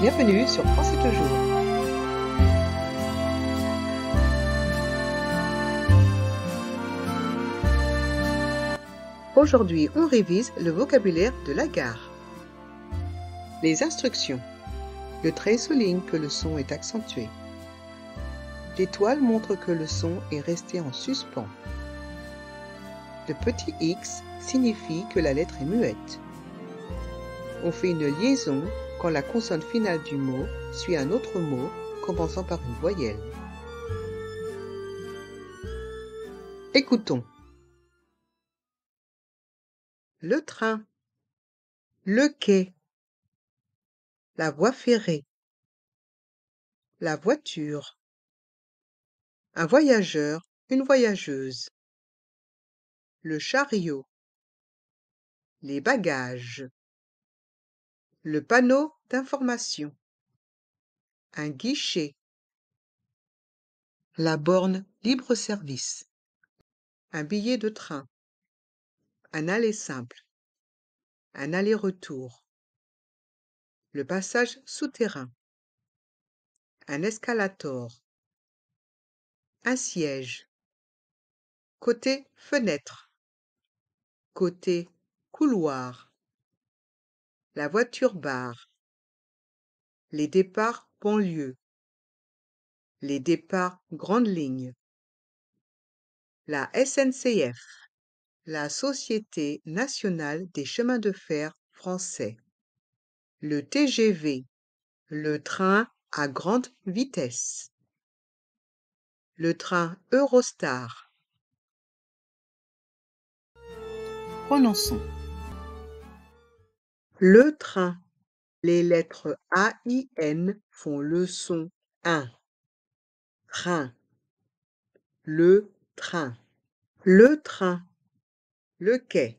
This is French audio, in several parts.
Bienvenue sur France Toujours. Aujourd'hui, on révise le vocabulaire de la gare. Les instructions. Le trait souligne que le son est accentué. L'étoile montre que le son est resté en suspens. Le petit X signifie que la lettre est muette. On fait une liaison quand la consonne finale du mot suit un autre mot commençant par une voyelle. Écoutons. Le train. Le quai. La voie ferrée. La voiture. Un voyageur, une voyageuse. Le chariot. Les bagages le panneau d'information un guichet la borne libre-service un billet de train un aller simple un aller-retour le passage souterrain un escalator un siège côté fenêtre côté couloir la voiture barre les départs banlieue les départs grandes lignes la SNCF la Société nationale des chemins de fer français le TGV le train à grande vitesse le train Eurostar Prononçons le train. Les lettres A, I, N font le son un. Train. Le train. Le train. Le quai.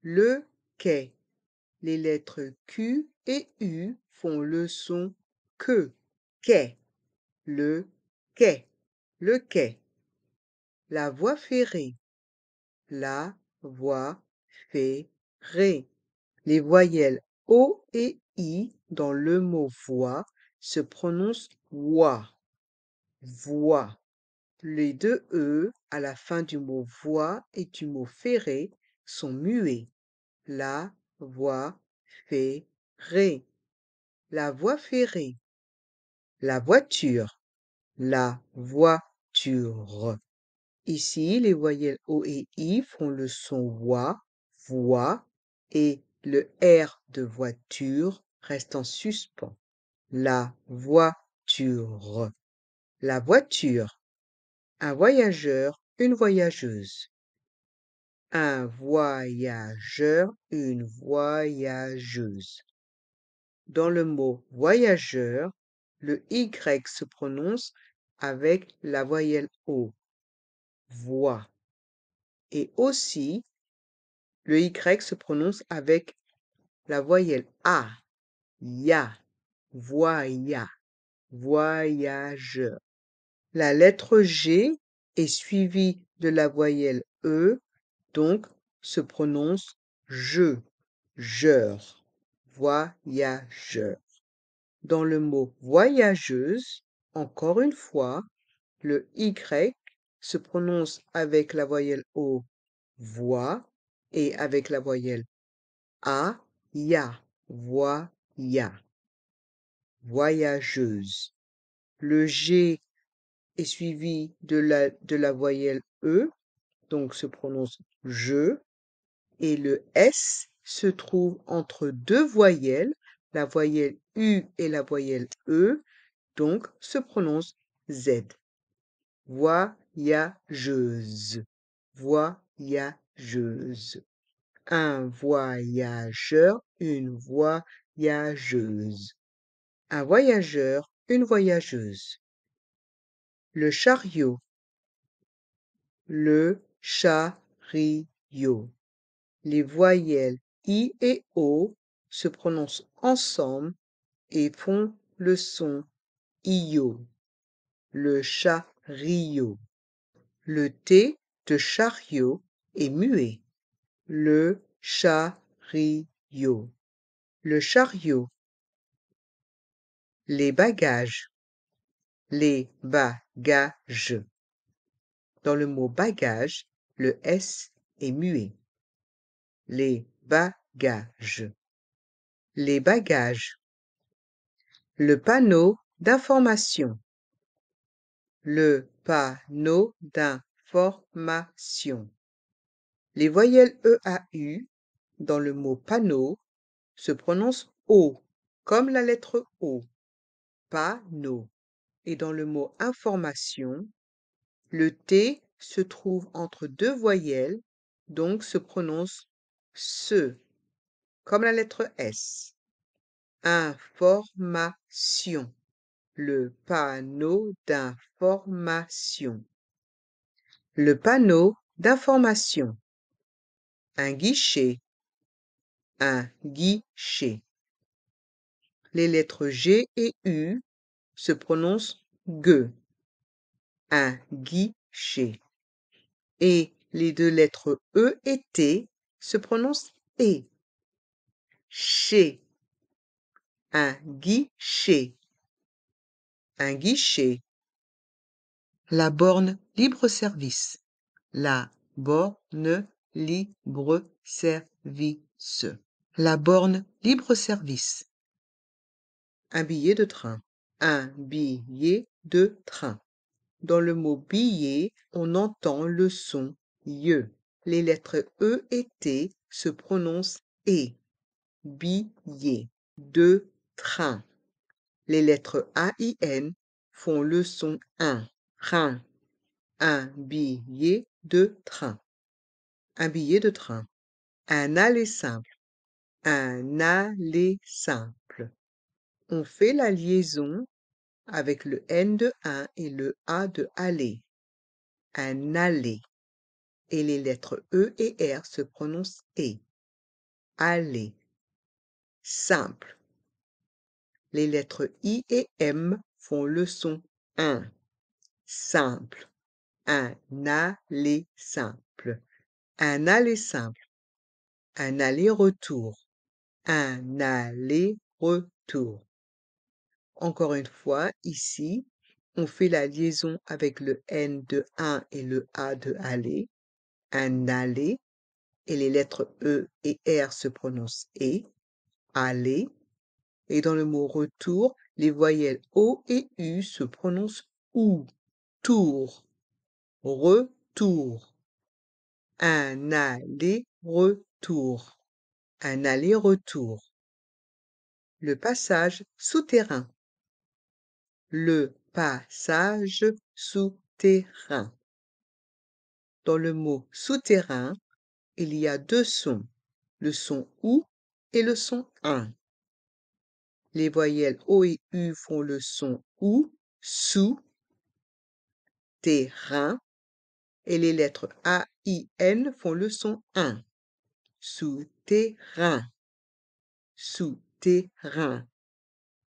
Le quai. Les lettres Q et U font le son que. Quai. Le quai. Le quai. La voie ferrée. La voie ferrée. Les voyelles o et i dans le mot voix se prononcent wa, voix. Les deux e à la fin du mot voix et du mot ferré sont muets. La voix fait La voix ferrée. La voiture. La voiture. Ici, les voyelles O et I font le son wa, voix, et le R de voiture reste en suspens. La voiture. La voiture. Un voyageur, une voyageuse. Un voyageur, une voyageuse. Dans le mot voyageur, le Y se prononce avec la voyelle O. Voix. Et aussi le Y se prononce avec la voyelle A. Ya. Voya. Voyageur. La lettre G est suivie de la voyelle E, donc se prononce je, jeur, voyageur. Dans le mot voyageuse, encore une fois, le Y se prononce avec la voyelle O, voix, et avec la voyelle. A, ya, voya, voyageuse. Le G est suivi de la, de la voyelle E, donc se prononce je, et le S se trouve entre deux voyelles, la voyelle U et la voyelle E, donc se prononce Z. Voyageuse. Voyageuse. Un voyageur, une voyageuse. Un voyageur, une voyageuse. Le chariot. Le chariot. Les voyelles I et O se prononcent ensemble et font le son IO. Le chariot. Le T de chariot muet. Le chariot. Le chariot. Les bagages. Les bagages. Dans le mot bagage, le S est muet. Les bagages. Les bagages. Le panneau d'information. Le panneau d'information les voyelles e a u dans le mot panneau se prononcent o comme la lettre o panneau. et dans le mot information le t se trouve entre deux voyelles donc se prononce se comme la lettre s information le panneau d'information le panneau d'information un guichet, un guichet. Les lettres G et U se prononcent G. un guichet. Et les deux lettres E et T se prononcent E. chez, un guichet, un guichet. La borne libre-service, la borne libre-service. La borne libre-service. Un billet de train. Un billet de train. Dans le mot billet, on entend le son ye. Les lettres E et T se prononcent E. Billet. De train. Les lettres A, I, N font le son un ». Train. Un billet de train un billet de train. Un aller simple. Un aller simple. On fait la liaison avec le N de 1 et le A de aller. Un aller. Et les lettres E et R se prononcent E. Aller. Simple. Les lettres I et M font le son 1. Simple. Un aller simple un aller simple, un aller-retour, un aller-retour. Encore une fois, ici, on fait la liaison avec le N de 1 et le A de aller, un aller, et les lettres E et R se prononcent E, aller, et dans le mot retour, les voyelles O et U se prononcent OU, tour, retour un aller-retour, un aller-retour. Le passage souterrain, le passage souterrain. Dans le mot souterrain, il y a deux sons, le son OU et le son un. Les voyelles O et U font le son OU, sous, terrain, et les lettres A IN n font le son 1. Souterrain. Souterrain.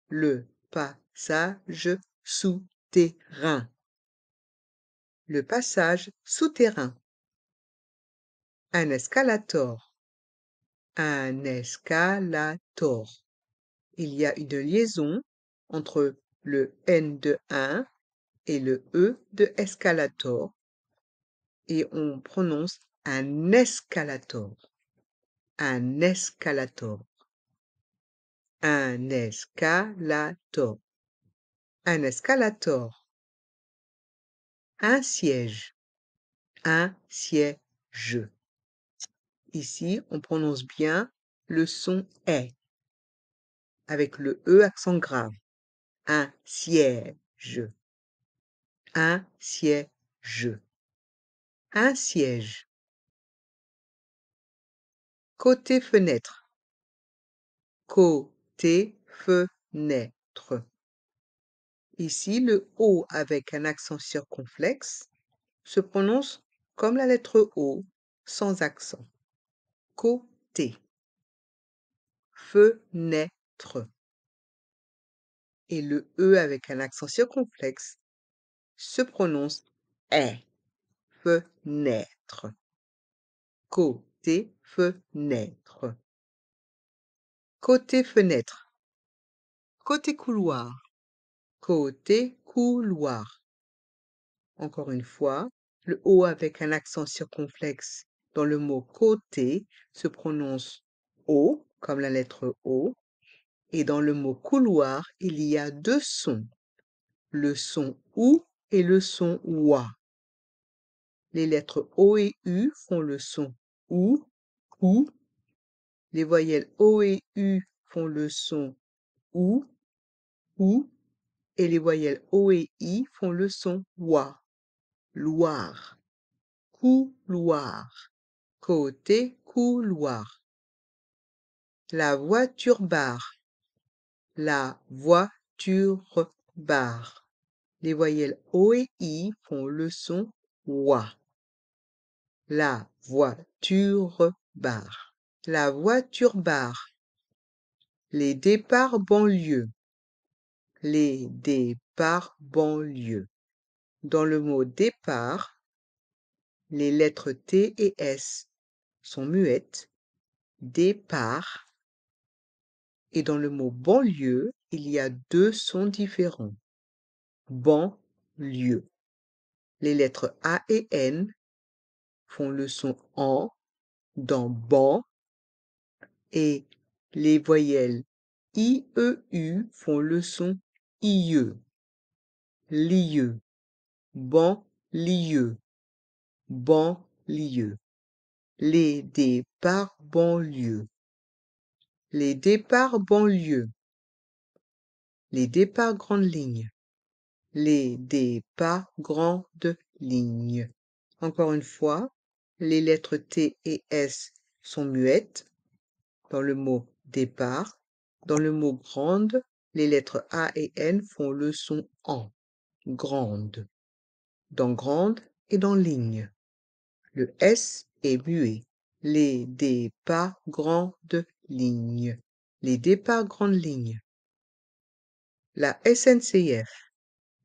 Le passage souterrain. Le passage souterrain. Un escalator. Un escalator. Il y a une liaison entre le N de 1 et le E de escalator et on prononce un escalator. Un escalator. Un escalator. Un escalator. Un siège. Un siège. Ici, on prononce bien le son est avec le E accent grave. Un siège. Un siège. Un siège. Côté fenêtre. Côté fenêtre. Ici, le O avec un accent circonflexe se prononce comme la lettre O sans accent. Côté. Fenêtre. Et le E avec un accent circonflexe se prononce est fenêtre. Côté fenêtre. Côté fenêtre. Côté couloir. Côté couloir. Encore une fois, le O avec un accent circonflexe dans le mot côté se prononce O comme la lettre O. Et dans le mot couloir, il y a deux sons, le son OU et le son OUA. Les lettres O et U font le son OU, OU. Les voyelles O et U font le son OU, OU. Et les voyelles O et I font le son OUA, Loire. Couloir. Côté couloir. La voiture barre. La voiture barre. Les voyelles O et I font le son OUA. La voiture barre. La voiture barre. Les départs banlieue. Les départs banlieue. Dans le mot départ, les lettres T et S sont muettes. Départ. Et dans le mot banlieue, il y a deux sons différents. Banlieue. Les lettres A et N font le son en dans ban et les voyelles i, e, u font le son ie, lieu, ban, lieu, ban, lieu. Les départs banlieue. Les départs banlieue. Les départs grandes lignes. Les départs grandes lignes. Encore une fois, les lettres T et S sont muettes dans le mot départ. Dans le mot grande, les lettres A et N font le son en, grande, dans grande et dans ligne. Le S est muet. Les départs grandes lignes. Les départs grandes lignes. La SNCF,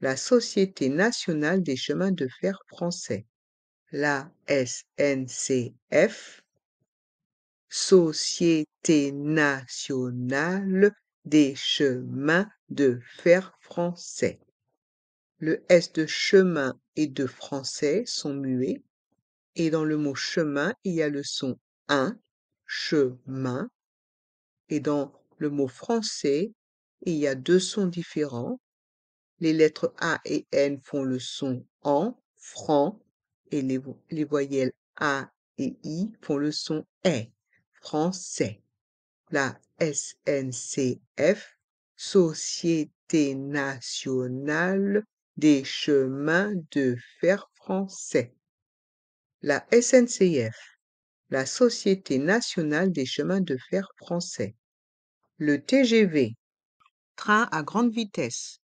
la Société nationale des chemins de fer français la SNCF, Société nationale des chemins de fer français. Le S de chemin et de français sont muets, et dans le mot chemin, il y a le son IN, chemin, et dans le mot français, il y a deux sons différents. Les lettres A et N font le son en, franc, et les, voyelles A et I font le son E, français. La SNCF, Société nationale des chemins de fer français. La SNCF, la Société nationale des chemins de fer français. Le TGV, train à grande vitesse.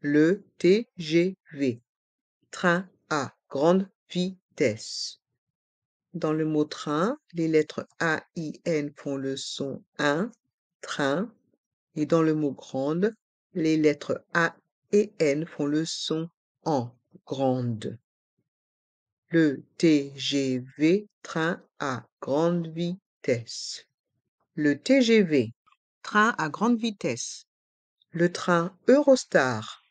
Le TGV, train à grande vitesse. Dans le mot train, les lettres A, I, N font le son 1, train, et dans le mot grande, les lettres A et N font le son en, grande. Le TGV, train à grande vitesse. Le TGV, train à grande vitesse. Le train Eurostar,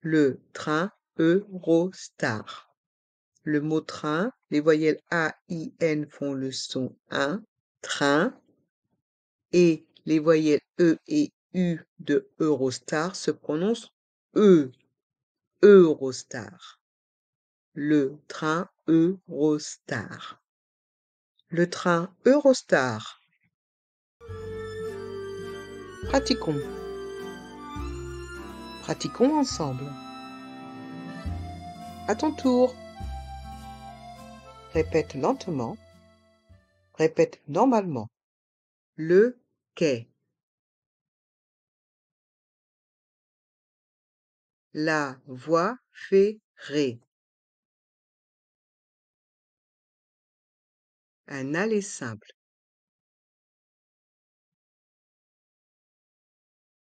le train Eurostar le mot train. Les voyelles A, I, N font le son 1, train. Et les voyelles E et U de Eurostar se prononcent E, Eurostar. Le train Eurostar. Le train Eurostar. Pratiquons. Pratiquons ensemble. À ton tour. Répète lentement. Répète normalement. Le quai. La voie ferrée. Un aller simple.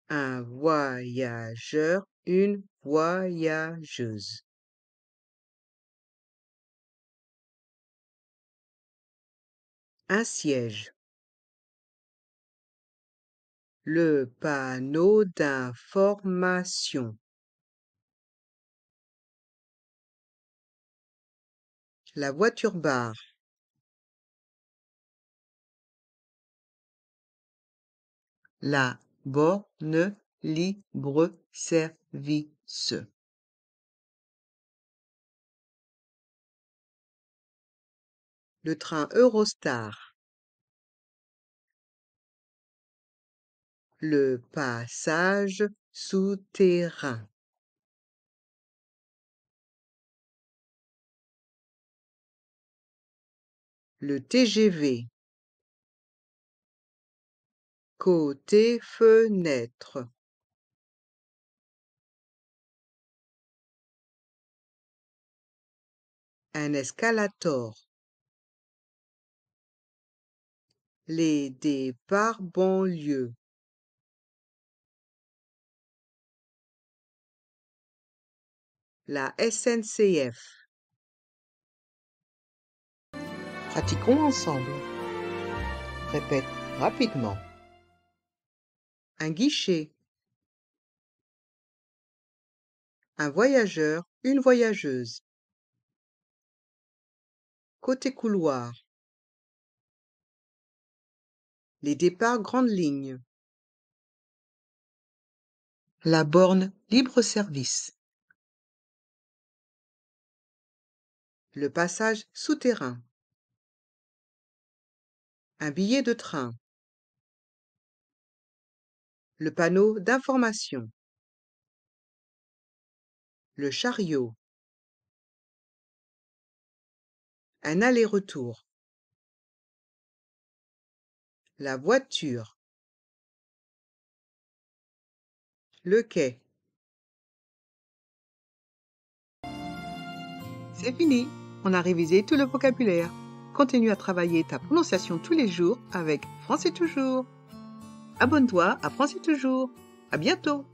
Un voyageur, une voyageuse. un siège. Le panneau d'information. La voiture barre. La borne libre-service. le train Eurostar. Le passage souterrain. Le TGV. Côté fenêtre. Un escalator. les départs banlieues la SNCF. Pratiquons ensemble. Répète rapidement. Un guichet. Un voyageur, une voyageuse. Côté couloir les départs grandes lignes. La borne libre-service. Le passage souterrain. Un billet de train. Le panneau d'information. Le chariot. Un aller-retour. La voiture. Le quai. C'est fini, on a révisé tout le vocabulaire. Continue à travailler ta prononciation tous les jours avec Français Toujours. Abonne-toi à Français Toujours. À bientôt!